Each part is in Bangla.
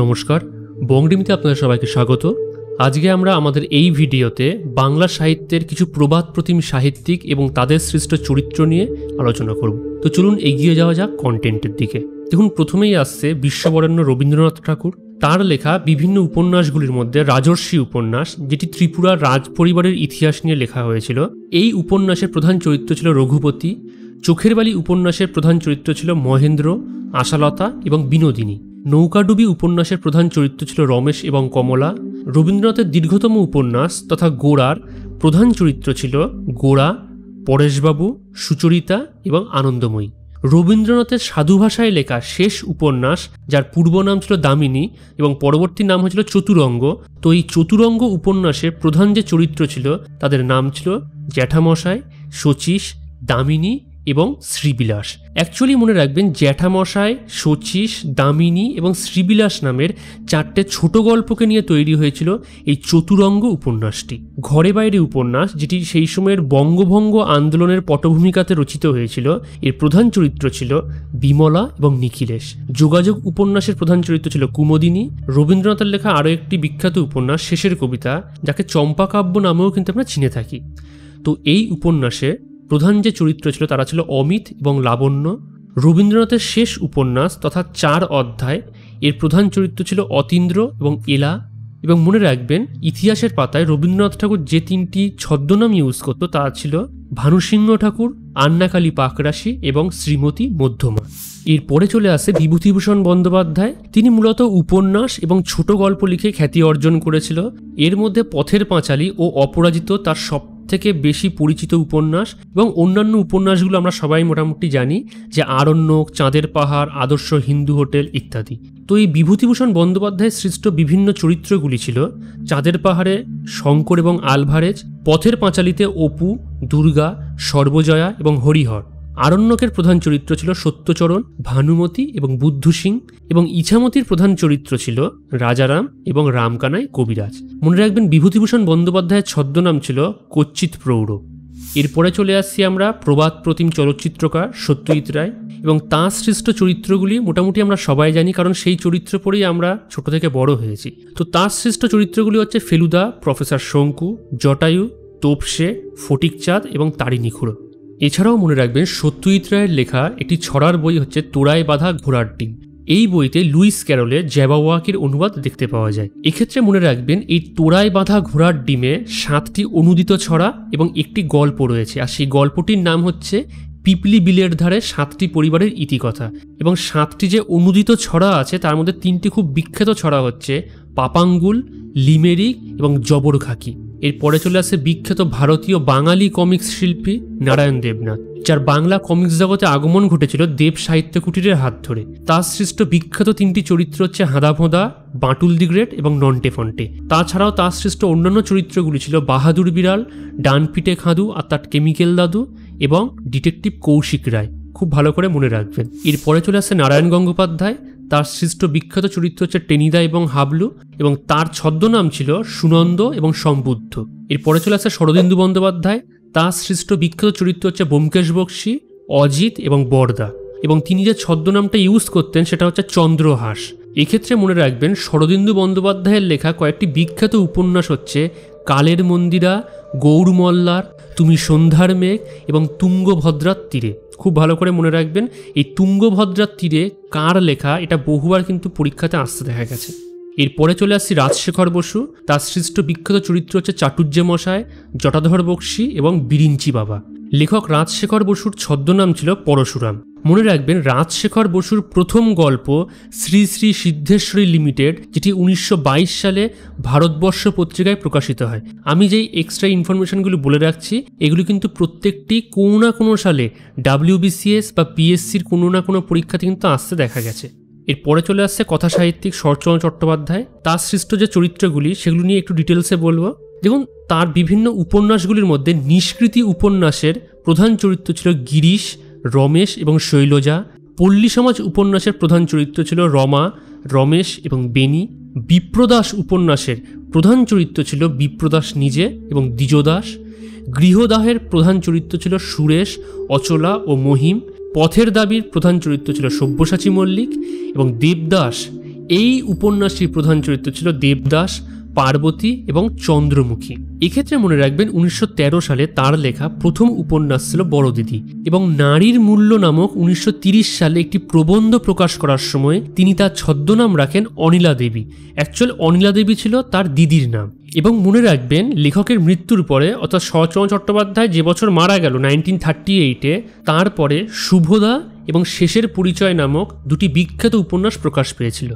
নমস্কার বংডিমিতে আপনাদের সবাইকে স্বাগত আজকে আমরা আমাদের এই ভিডিওতে বাংলা সাহিত্যের কিছু প্রবাদ প্রতিম সাহিত্যিক এবং তাদের সৃষ্ট চরিত্র নিয়ে আলোচনা করব তো চলুন এগিয়ে যাওয়া যাক কন্টেন্টের দিকে দেখুন প্রথমেই আসছে বিশ্ববরেণ্য রবীন্দ্রনাথ ঠাকুর তার লেখা বিভিন্ন উপন্যাসগুলির মধ্যে রাজর্ষি উপন্যাস যেটি ত্রিপুরার রাজ পরিবারের ইতিহাস নিয়ে লেখা হয়েছিল এই উপন্যাসের প্রধান চরিত্র ছিল রঘুপতি চোখের বালি উপন্যাসের প্রধান চরিত্র ছিল মহেন্দ্র আশালতা এবং বিনোদিনী নৌকাডুবি উপন্যাসের প্রধান চরিত্র ছিল রমেশ এবং কমলা রবীন্দ্রনাথের দীর্ঘতম উপন্যাস তথা গোড়ার প্রধান চরিত্র ছিল গোড়া পরেশবাবু সুচরিতা এবং আনন্দময়ী রবীন্দ্রনাথের সাধু ভাষায় লেখা শেষ উপন্যাস যার পূর্ব নাম ছিল দামিনী এবং পরবর্তী নাম হয়েছিল চতুরঙ্গ তো এই চতুরঙ্গ উপন্যাসের প্রধান যে চরিত্র ছিল তাদের নাম ছিল জ্যাঠামশাই শচীশ দামিনী এবং শ্রীবিলাস অ্যাকচুয়ালি মনে রাখবেন জ্যাঠামশায় শচীশ দামিনী এবং শ্রীবিলাস নামের চারটে ছোট গল্পকে নিয়ে তৈরি হয়েছিল এই চতুরঙ্গ উপন্যাসটি ঘরে বাইরে উপন্যাস যেটি সেই সময়ের বঙ্গভঙ্গ আন্দোলনের পটভূমিকাতে রচিত হয়েছিল এর প্রধান চরিত্র ছিল বিমলা এবং নিখিলেশ যোগাযোগ উপন্যাসের প্রধান চরিত্র ছিল কুমোদিনী রবীন্দ্রনাথের লেখা আরও একটি বিখ্যাত উপন্যাস শেষের কবিতা যাকে চম্পা কাব্য নামেও কিন্তু আমরা চিনে থাকি তো এই উপন্যাসে প্রধান যে চরিত্র ছিল তারা ছিল অমিত এবং লাবণ্য রবীন্দ্রনাথের শেষ উপন্যাস তথা চার অধ্যায় এর প্রধান চরিত্র ছিল অতীন্দ্র এবং এলা এবং মনে রাখবেন ইতিহাসের পাতায় রবীন্দ্রনাথ ঠাকুর যে তিনটি ছদ্মনাম ইউজ করত তা ছিল ভানুসিংহ ঠাকুর আন্নাকালী পাকরাশি এবং শ্রীমতী মধ্যমা এরপরে চলে আসে বিভূতিভূষণ বন্দ্যোপাধ্যায় তিনি মূলত উপন্যাস এবং ছোট গল্প লিখে খ্যাতি অর্জন করেছিল এর মধ্যে পথের পাঁচালী ও অপরাজিত তার সব থেকে বেশি পরিচিত উপন্যাস এবং অন্যান্য উপন্যাসগুলো আমরা সবাই মোটামুটি জানি যে আরণ্যক চাঁদের পাহাড় আদর্শ হিন্দু হোটেল ইত্যাদি তো এই বিভূতিভূষণ বন্দ্যোপাধ্যায়ের সৃষ্ট বিভিন্ন চরিত্রগুলি ছিল চাঁদের পাহাড়ে শঙ্কর এবং আলভারেজ পথের পাঁচালিতে অপু দুর্গা সর্বজয়া এবং হরিহর আরণ্যকের প্রধান চরিত্র ছিল সত্যচরণ ভানুমতি এবং বুদ্ধ সিং এবং ইছামতির প্রধান চরিত্র ছিল রাজারাম এবং রামকানাই কবিরাজ মনে রাখবেন বিভূতিভূষণ বন্দ্যোপাধ্যায়ের ছদ্মনাম ছিল কচ্চিত প্রৌঢ় এরপরে চলে আসছি আমরা প্রবাদ প্রতিম চলচ্চিত্রকার সত্যজিৎ রায় এবং তাঁর সৃষ্ট চরিত্রগুলি মোটামুটি আমরা সবাই জানি কারণ সেই চরিত্র পরেই আমরা ছোট থেকে বড় হয়েছি তো তাঁর সৃষ্ট চরিত্রগুলি হচ্ছে ফেলুদা প্রফেসর শঙ্কু জটায়ু তোপসে ফটিকচাঁদ এবং তারিণী এছাড়াও মনে রাখবেন সত্যজিৎ রায়ের লেখা একটি ছড়ার বই হচ্ছে তোড়ায় বাঁধা ঘোড়ার ডিম এই বইতে লুইস ক্যারলের জ্যাবাওয়াকের অনুবাদ দেখতে পাওয়া যায় এক্ষেত্রে মনে রাখবেন এই তোড়ায় বাঁধা ঘোড়ার ডিমে সাতটি অনুদিত ছড়া এবং একটি গল্প রয়েছে আর সেই গল্পটির নাম হচ্ছে পিপলি বিলের ধারে সাতটি পরিবারের ইতিকথা এবং সাতটি যে অনুদিত ছড়া আছে তার মধ্যে তিনটি খুব বিখ্যাত ছড়া হচ্ছে পাপাঙ্গুল লিমেরিক এবং জবর খাকি এরপরে চলে আসে বিখ্যাত ভারতীয় বাঙালি কমিক্স শিল্পী নারায়ণ দেবনাথ যার বাংলা কমিক্স জগতে আগমন ঘটেছিল দেব সাহিত্য কুটিরের হাত ধরে তার সৃষ্ট বিখ্যাত তিনটি চরিত্র হচ্ছে হাঁদাভোঁদা বাঁটুল দি গ্রেট এবং নন্টে ফন্টে তাছাড়াও তার সৃষ্ট অন্যান্য চরিত্রগুলি ছিল বাহাদুর বিড়াল ডানপিটে খাদু আর তার কেমিক্যাল দাদু এবং ডিটেকটিভ কৌশিক রায় খুব ভালো করে মনে রাখবেন এরপরে চলে আসে নারায়ণ গঙ্গোপাধ্যায় তার সৃষ্ট বিখ্যাত চরিত্র হচ্ছে টেনিদা এবং হাবলু এবং তার ছদ্মনাম ছিল সুনন্দ এবং সম্বুদ্ধ এরপরে চলে আসে শরদিন্দু বন্দ্যোপাধ্যায় তার সৃষ্ট বিখ্যাত চরিত্র হচ্ছে বোমকেশ বক্সি অজিত এবং বরদা এবং তিনি যে ছদ্মনামটা ইউজ করতেন সেটা হচ্ছে চন্দ্রহাস এক্ষেত্রে মনে রাখবেন শরদিন্দু বন্দ্যোপাধ্যায়ের লেখা কয়েকটি বিখ্যাত উপন্যাস হচ্ছে কালের মন্দিরা গৌরমল্লার তুমি সন্ধ্যার মেঘ এবং তুঙ্গভদ্রার তীরে খুব ভালো করে মনে রাখবেন এই তুঙ্গভদ্রার তীরে কার লেখা এটা বহুবার কিন্তু পরীক্ষাতে আসতে দেখা গেছে এরপরে চলে আসছি রাজশেখর বসু তার সৃষ্ট বিখ্যাত চরিত্র হচ্ছে চাটুর্য মশায় জটাধর বক্সি এবং বিরিঞ্চি বাবা লেখক রাজশেখর বসুর ছদ্মনাম ছিল পরশুরাম মনে রাখবেন রাজশেখর বসুর প্রথম গল্প শ্রী শ্রী সিদ্ধেশ্বরী লিমিটেড যেটি উনিশশো সালে ভারতবর্ষ পত্রিকায় প্রকাশিত হয় আমি যেই এক্সট্রা ইনফরমেশনগুলি বলে রাখছি এগুলি কিন্তু প্রত্যেকটি কোনো না কোনো সালে ডাব্লিউবিসিএস বা পিএসসির কোনো না কোনো পরীক্ষাতে কিন্তু আসতে দেখা গেছে এরপরে চলে আসছে কথা সাহিত্যিক শরৎচন্দ্র চট্টোপাধ্যায় তার সৃষ্ট যে চরিত্রগুলি সেগুলো নিয়ে একটু ডিটেলসে বলবো দেখুন তার বিভিন্ন উপন্যাসগুলির মধ্যে নিষ্কৃতি উপন্যাসের প্রধান চরিত্র ছিল গিরিশ রমেশ এবং শৈলজা পল্লী সমাজ উপন্যাসের প্রধান চরিত্র ছিল রমা রমেশ এবং বেনি বিপ্রদাস উপন্যাসের প্রধান চরিত্র ছিল বিপ্রদাস নিজে এবং দ্বিজদাস গৃহদাহের প্রধান চরিত্র ছিল সুরেশ অচলা ও মহিম পথের দাবির প্রধান চরিত্র ছিল সব্যসাচী মল্লিক এবং দেবদাস এই উপন্যাসটির প্রধান চরিত্র ছিল দেবদাস পার্বতী এবং চন্দ্রমুখী এক্ষেত্রে মনে রাখবেন উনিশশো সালে তার লেখা প্রথম উপন্যাস ছিল বড় দিদি এবং নারীর মূল্য নামক উনিশশো সালে একটি প্রবন্ধ প্রকাশ করার সময় তিনি তার ছদ্মনাম রাখেন অনিলা দেবী অ্যাকচুয়াল অনিলা দেবী ছিল তার দিদির নাম এবং মনে রাখবেন লেখকের মৃত্যুর পরে অর্থাৎ শরৎচন্দ্র চট্টোপাধ্যায় যে বছর মারা গেল নাইনটিন থার্টি এইটে তারপরে শুভদা এবং শেষের পরিচয় নামক দুটি বিখ্যাত উপন্যাস প্রকাশ পেয়েছিল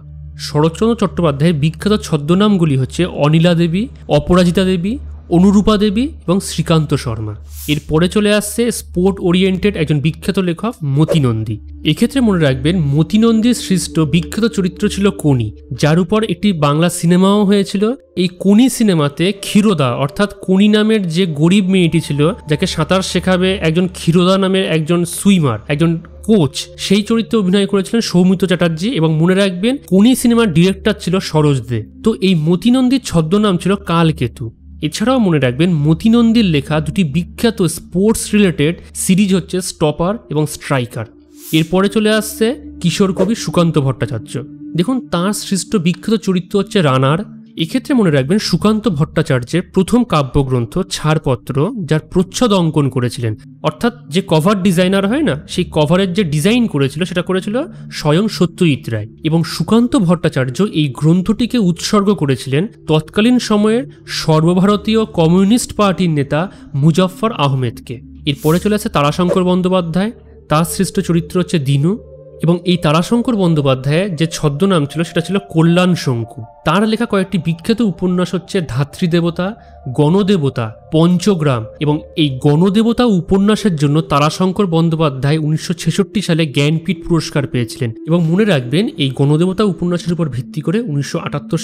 শরৎচন্দ্র চট্টোপাধ্যায়ের বিখ্যাত ছদ্মনামগুলি হচ্ছে অনিলা দেবী অপরাজিতা দেবী অনুরূপা দেবী এবং শ্রীকান্ত শর্মা এরপরে চলে আসছে স্পোর্ট ওরিয়েন্টেড একজন বিখ্যাত লেখক মতিনন্দী এক্ষেত্রে মনে রাখবেন মতিনন্দীর সৃষ্ট বিখ্যাত চরিত্র ছিল কোনি যার উপর একটি বাংলা সিনেমাও হয়েছিল এই কোনি সিনেমাতে ক্ষীরোদা অর্থাৎ কোনি নামের যে গরিব মেয়েটি ছিল যাকে সাঁতার শেখাবে একজন ক্ষীরোদা নামের একজন সুইমার একজন কোচ সেই চরিত্রে অভিনয় করেছিলেন সৌমিত্র চ্যাটার্জি এবং মনে রাখবেন কোনি সিনেমার ডিরেক্টর ছিল সরোজ দে তো এই মতিনন্দীর ছদ্মনাম ছিল কালকেতু এছাড়াও মনে রাখবেন মতিনন্দীর লেখা দুটি বিখ্যাত স্পোর্টস রিলেটেড সিরিজ হচ্ছে স্টপার এবং স্ট্রাইকার এরপরে চলে আসছে কিশোর কবি সুকান্ত ভট্টাচার্য দেখুন তার সৃষ্ট বিখ্যাত চরিত্র হচ্ছে রানার এক্ষেত্রে মনে রাখবেন সুকান্ত ভট্টাচার্যের প্রথম কাব্যগ্রন্থ ছাড়পত্র যার প্রচ্ছদ অঙ্কন করেছিলেন অর্থাৎ যে কভার ডিজাইনার হয় না সেই কভারের যে ডিজাইন করেছিল সেটা করেছিল স্বয়ং সত্যজিৎ রায় এবং সুকান্ত ভট্টাচার্য এই গ্রন্থটিকে উৎসর্গ করেছিলেন তৎকালীন সময়ের সর্বভারতীয় কমিউনিস্ট পার্টির নেতা মুজাফর আহমেদকে এরপরে চলে আসে তারাশঙ্কর বন্দ্যোপাধ্যায় তার সৃষ্ট চরিত্র হচ্ছে দিনু এবং এই তারাশঙ্কর বন্দ্যোপাধ্যায়ের যে ছদ্মনাম ছিল সেটা ছিল কল্যাণ শঙ্কু তার লেখা কয়েকটি বিখ্যাত উপন্যাস হচ্ছে ধাত্রীদেবতা গণদেবতা পঞ্চগ্রাম এবং এই গণদেবতা উপন্যাসের জন্য তারাশঙ্কর বন্দ্যোপাধ্যায় উনিশশো সালে জ্ঞানপীঠ পুরস্কার পেয়েছিলেন এবং মনে রাখবেন এই গণদেবতা উপন্যাসের উপর ভিত্তি করে উনিশশো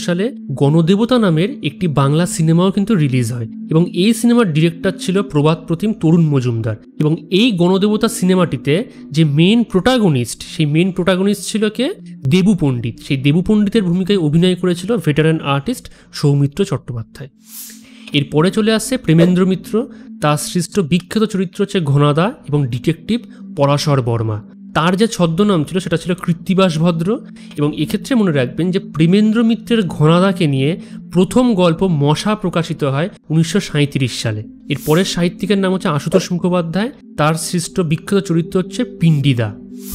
সালে গণদেবতা নামের একটি বাংলা সিনেমাও কিন্তু রিলিজ হয় এবং এই সিনেমার ডিরেক্টর ছিল প্রবাদ প্রতিম তরুণ মজুমদার এবং এই গণদেবতা সিনেমাটিতে যে মেন প্রোটাগনিস্ট সেই মেন প্রোটাগনিস্ট ছিল কে দেবু পণ্ডিত সেই দেবু পণ্ডিতের ভূমিকায় অভিনয় করেছিল ভেটারেন আর্টিস্ট সৌমিত্র চট্টোপাধ্যায় এরপরে চলে আসছে প্রেমেন্দ্র মিত্র তার সৃষ্ট বিখ্যাত চরিত্র হচ্ছে ঘনাদা এবং ডিটেকটিভ পরাশর বর্মা তার যে ছদ্মনাম ছিল সেটা ছিল কৃত্তিবাস ভদ্র এবং এক্ষেত্রে মনে রাখবেন যে প্রেমেন্দ্র মিত্রের ঘনাদাকে নিয়ে প্রথম গল্প মশা প্রকাশিত হয় উনিশশো সালে এরপরের সাহিত্যিকের নাম হচ্ছে আশুতোষ মুখোপাধ্যায় তার সৃষ্ট বিখ্যাত চরিত্র হচ্ছে পিণ্ডিদা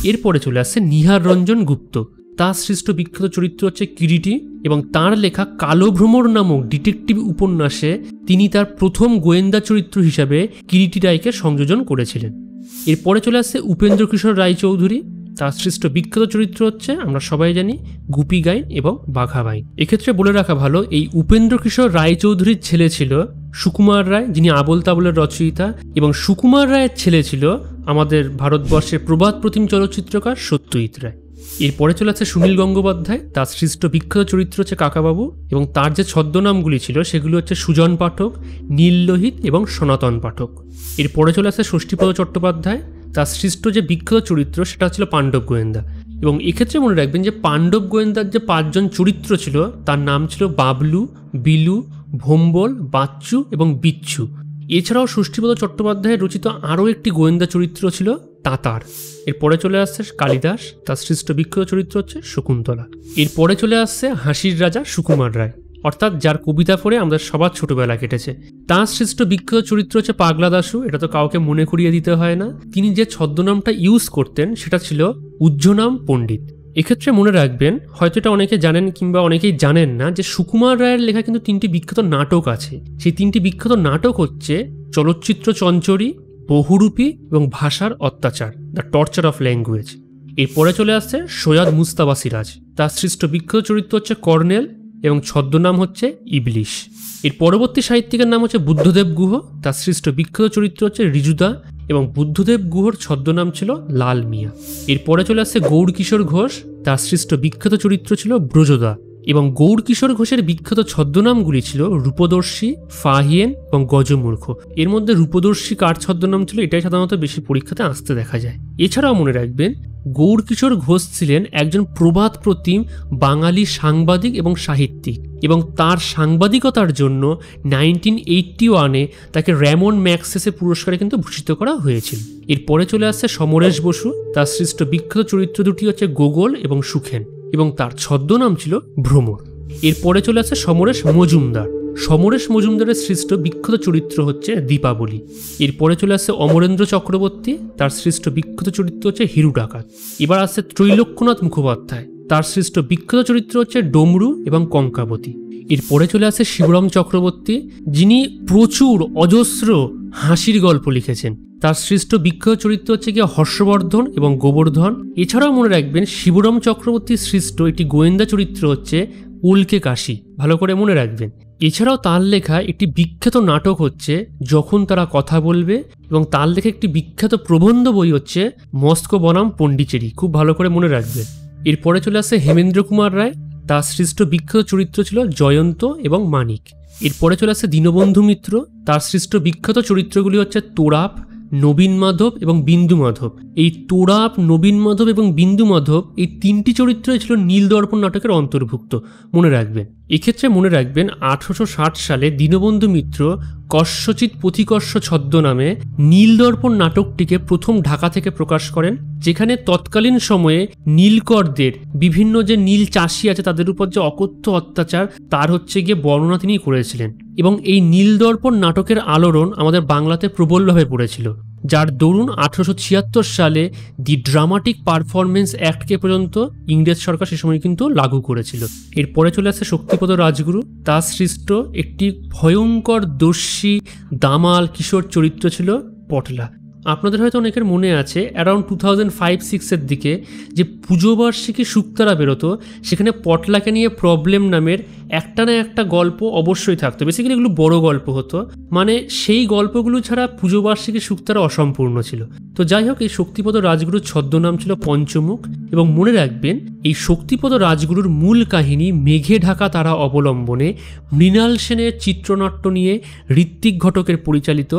এরপরে চলে আসছে নিহার রঞ্জন গুপ্ত তার সৃষ্ট বিখ্যাত চরিত্র হচ্ছে কিরিটি এবং তার লেখা কালো ভ্রমর নামক ডিটেকটিভ উপন্যাসে তিনি তার প্রথম গোয়েন্দা চরিত্র হিসাবে কিরিটি রায়কে সংযোজন করেছিলেন এরপরে চলে আসছে উপেন্দ্র কিশোর রায়চৌধুরী তার সৃষ্ট বিখ্যাত চরিত্র হচ্ছে আমরা সবাই জানি গুপি গাইন এবং বাঘা বাইন এক্ষেত্রে বলে রাখা ভালো এই উপেন্দ্র কিশোর রায়চৌধুরীর ছেলে ছিল সুকুমার রায় যিনি আবল তাবলের রচয়িতা এবং সুকুমার রায়ের ছেলে ছিল আমাদের ভারতবর্ষের প্রবাদ প্রতিম চলচ্চিত্রকার সত্যজিৎ রায় এরপরে চলে আছে সুনীল গঙ্গোপাধ্যায় তার সৃষ্ট বিখ্যাত চরিত্র হচ্ছে কাকাবাবু এবং তার যে ছদ্মনামগুলি ছিল সেগুলো হচ্ছে সুজন পাঠক নীল লোহিত এবং সনাতন পাঠক এরপরে চলে আসে ষষ্ঠীপদ চট্টোপাধ্যায় তার সৃষ্ট যে বিখ্যাত চরিত্র সেটা ছিল পাণ্ডব গোয়েন্দা এবং এক্ষেত্রে মনে রাখবেন যে পাণ্ডব গোয়েন্দার যে পাঁচজন চরিত্র ছিল তার নাম ছিল বাবলু বিলু ভোম্বল বাচ্চু এবং বিচ্ছু এছাড়াও সুষ্ঠীপদ চট্টোপাধ্যায়ের রচিত আরও একটি গোয়েন্দা চরিত্র ছিল তাঁতার এরপরে চলে আসছে কালিদাস তার সৃষ্ট বিখ্যাত চরিত্র হচ্ছে শকুন্তলা এরপরে চলে আসছে হাসির রাজা সুকুমার রায় অর্থাৎ যার কবিতা পড়ে আমাদের সবার ছোটবেলা কেটেছে তাঁর সৃষ্ট বিখ্যাত চরিত্র হচ্ছে পাগলা দাসু এটা তো কাউকে মনে করিয়ে দিতে হয় না তিনি যে ছদ্মনামটা ইউজ করতেন সেটা ছিল উজ্জনাম পণ্ডিত এক্ষেত্রে মনে রাখবেন হয়তো এটা অনেকে জানেন কিংবা অনেকেই জানেন না যে সুকুমার রায়ের লেখা কিন্তু তিনটি বিখ্যাত নাটক আছে সেই তিনটি বিখ্যাত নাটক হচ্ছে চলচ্চিত্র চঞ্চরী বহুরূপী এবং ভাষার অত্যাচার দ্য টর্চার অফ ল্যাঙ্গুয়েজ এরপরে চলে আসছে সৈয়দ মুস্তাবা সিরাজ তার সৃষ্ট বিখ্যাত চরিত্র হচ্ছে কর্নেল এবং ছদ্মনাম হচ্ছে ইবলিশ এর পরবর্তী সাহিত্যিকের নাম হচ্ছে বুদ্ধদেব গুহ তার সৃষ্ট বিখ্যাত চরিত্র হচ্ছে রিজুদা এবং বুদ্ধদেব গুহর ছদ্মনাম ছিল লাল মিয়া এরপরে চলে আসছে গৌরকিশোর ঘোষ তার সৃষ্ট বিখ্যাত চরিত্র ছিল ব্রজদা এবং গৌরকিশোর ঘোষের বিখ্যাত ছদ্মনামগুলি ছিল রূপদর্শী ফাহিয়েন এবং গজমূর্খ এর মধ্যে রূপদর্শী কার ছদ্মনাম ছিল এটাই সাধারণত বেশি পরীক্ষাতে আসতে দেখা যায় এছাড়াও মনে রাখবেন গৌরকিশোর ঘোষ ছিলেন একজন প্রবাদ প্রতিম বাঙালি সাংবাদিক এবং সাহিত্যিক এবং তার সাংবাদিকতার জন্য নাইনটিন এইটটি ওয়ানে তাকে র্যামন ম্যাক্সেসে পুরস্কারে কিন্তু ভূষিত করা হয়েছিল এরপরে চলে আসছে সমরেশ বসু তার সৃষ্ট বিখ্যাত চরিত্র দুটি হচ্ছে গোগল এবং সুখেন এবং তার ছদ্মনাম ছিল ভ্রমর এরপরে চলে আসে সমরেশ মজুমদার সমরেশ মজুমদারের সৃষ্ট বিখ্যাত চরিত্র হচ্ছে দীপাবলি এরপরে চলে আসে অমরেন্দ্র চক্রবর্তী তার সৃষ্ট বিখ্যাত চরিত্র হচ্ছে হিরু ডাকাত এবার আসে ত্রৈলক্ষ্যনাথ মুখোপাধ্যায় তার সৃষ্ট বিখ্যাত চরিত্র হচ্ছে ডমরু এবং কঙ্কাবতী এরপরে চলে আসে শিবরাম চক্রবর্তী যিনি প্রচুর অজস্র হাসির গল্প লিখেছেন তার সৃষ্ট বিখ্যাত চরিত্র হচ্ছে গিয়ে হর্ষবর্ধন এবং গোবর্ধন এছাড়াও মনে রাখবেন শিবরাম চক্রবর্তীর সৃষ্ট একটি গোয়েন্দা চরিত্র হচ্ছে উল্কে কাশি ভালো করে মনে রাখবেন এছাড়াও তার লেখা একটি বিখ্যাত নাটক হচ্ছে যখন তারা কথা বলবে এবং তার লেখা একটি বিখ্যাত প্রবন্ধ বই হচ্ছে মস্কো বনাম পণ্ডিচেরি খুব ভালো করে মনে রাখবেন এরপরে চলে আসে হেমেন্দ্র কুমার রায় তার সৃষ্ট বিখ্যাত চরিত্র ছিল জয়ন্ত এবং মানিক এরপরে চলে আসছে দীনবন্ধু মিত্র তার সৃষ্ট বিখ্যাত চরিত্রগুলি হচ্ছে তোরাপ নবীন মাধব এবং বিন্দু মাধব এই তোরাপ নবীন মাধব এবং বিন্দু মাধব এই তিনটি চরিত্রই ছিল নীল দর্পণ নাটকের অন্তর্ভুক্ত মনে রাখবেন এক্ষেত্রে মনে রাখবেন আঠারোশো সালে দীনবন্ধু মিত্র কস্যচিৎ পথিকর্ষ ছদ্ম নামে নীলদর্পণ নাটকটিকে প্রথম ঢাকা থেকে প্রকাশ করেন যেখানে তৎকালীন সময়ে নীলকরদের বিভিন্ন যে নীল চাষি আছে তাদের উপর যে অকথ্য অত্যাচার তার হচ্ছে গিয়ে বর্ণনা তিনি করেছিলেন এবং এই নীলদর্পণ নাটকের আলোড়ন আমাদের বাংলাতে প্রবলভাবে পড়েছিল যার দরুন আঠারোশো সালে দি ড্রামাটিক পারফরমেন্স অ্যাক্টকে পর্যন্ত ইংরেজ সরকার সে সময় কিন্তু লাগু করেছিল এরপরে চলে আসে শক্তিপদ রাজগুরু তার সৃষ্ট একটি ভয়ঙ্কর দর্শী দামাল কিশোর চরিত্র ছিল পটলা আপনাদের হয়তো অনেকের মনে আছে অ্যারাউন্ড টু থাউজেন্ড ফাইভ সিক্সের দিকে যে পুজোবার্ষিকী সুক্তারা শুক্তারা বেরোতো সেখানে পটলাকে নিয়ে প্রবলেম নামের একটা না একটা গল্প অবশ্যই থাকতো বেসিক্যালি এগুলো বড় গল্প হতো মানে সেই গল্পগুলো ছাড়া পুজোবার্ষিকী সুক্তারা অসম্পূর্ণ ছিল তো যাই হোক এই শক্তিপদ রাজগুরুর ছদ্মনাম ছিল পঞ্চমুখ এবং মনে রাখবেন এই শক্তিপদ রাজগুরুর মূল কাহিনী মেঘে ঢাকা তারা অবলম্বনে মৃণাল সেনের চিত্রনাট্য নিয়ে ঋত্বিক ঘটকের পরিচালিত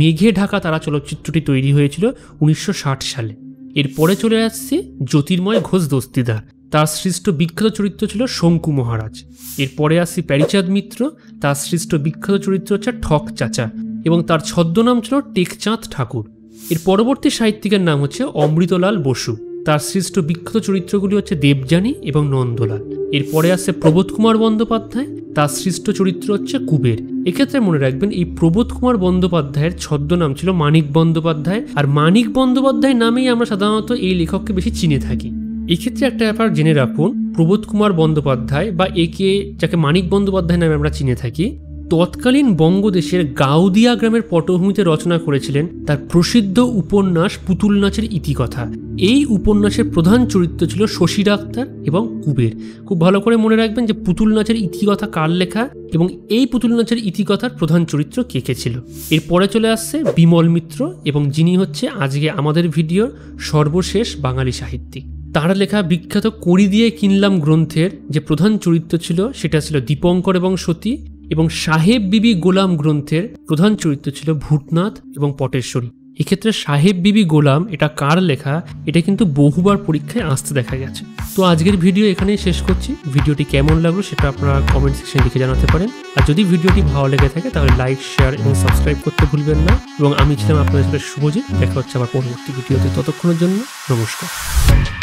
মেঘে ঢাকা তারা চলচ্চিত্রটি তৈরি হয়েছিল উনিশশো সালে এরপরে চলে আসছে জ্যোতির্ময় ঘোষ দস্তিদার তার সৃষ্ট বিখ্যাত চরিত্র ছিল শঙ্কু মহারাজ এরপরে আসি প্যারিচাঁদ মিত্র তার সৃষ্ট বিখ্যাত চরিত্র হচ্ছে ঠক চাচা এবং তার ছদ্মনাম ছিল টেকচাঁদ ঠাকুর এর পরবর্তী সাহিত্যিকের নাম হচ্ছে অমৃতলাল বসু তার সৃষ্ট বিখ্যাত চরিত্রগুলি হচ্ছে দেবযানী এবং নন্দলাল এরপরে আসছে প্রবোধ কুমার বন্দ্যোপাধ্যায় তার সৃষ্ট চরিত্র হচ্ছে কুবের এক্ষেত্রে মনে রাখবেন এই প্রবোধ কুমার বন্দ্যোপাধ্যায়ের ছদ্মনাম ছিল মানিক বন্দ্যোপাধ্যায় আর মানিক বন্দ্যোপাধ্যায় নামেই আমরা সাধারণত এই লেখককে বেশি চিনে থাকি এক্ষেত্রে একটা ব্যাপার জেনে রাখুন প্রবোধ কুমার বন্দ্যোপাধ্যায় বা একে যাকে মানিক বন্দ্যোপাধ্যায় নামে আমরা চিনে থাকি তৎকালীন বঙ্গদেশের গাউদিয়া গ্রামের পটভূমিতে রচনা করেছিলেন তার প্রসিদ্ধ উপন্যাস পুতুল নাচের ইতিকথা এই উপন্যাসের প্রধান চরিত্র ছিল শশী ডাক্তার এবং কুবের খুব ভালো করে মনে রাখবেন যে পুতুল নাচের ইতিকথা কার লেখা এবং এই পুতুল নাচের ইতিকথার প্রধান চরিত্র কে কে ছিল এরপরে চলে আসছে বিমল মিত্র এবং যিনি হচ্ছে আজকে আমাদের ভিডিওর সর্বশেষ বাঙালি সাহিত্যিক তার লেখা বিখ্যাত করি দিয়ে কিনলাম গ্রন্থের যে প্রধান চরিত্র ছিল সেটা ছিল দীপঙ্কর এবং সতী এবং সাহেব বিবি গোলাম গ্রন্থের প্রধান চরিত্র ছিল ভূতনাথ এবং পটেশ্বরী এক্ষেত্রে সাহেব বিবি গোলাম এটা কার লেখা এটা কিন্তু বহুবার পরীক্ষায় আসতে দেখা গেছে তো আজকের ভিডিও এখানেই শেষ করছি ভিডিওটি কেমন লাগলো সেটা আপনারা কমেন্ট সেকশনে লিখে জানাতে পারেন আর যদি ভিডিওটি ভালো লেগে থাকে তাহলে লাইক শেয়ার এবং সাবস্ক্রাইব করতে ভুলবেন না এবং আমি ছিলাম আপনাদের সাথে শুভজিৎ দেখা হচ্ছে আমার পরবর্তী ভিডিওতে ততক্ষণের জন্য নমস্কার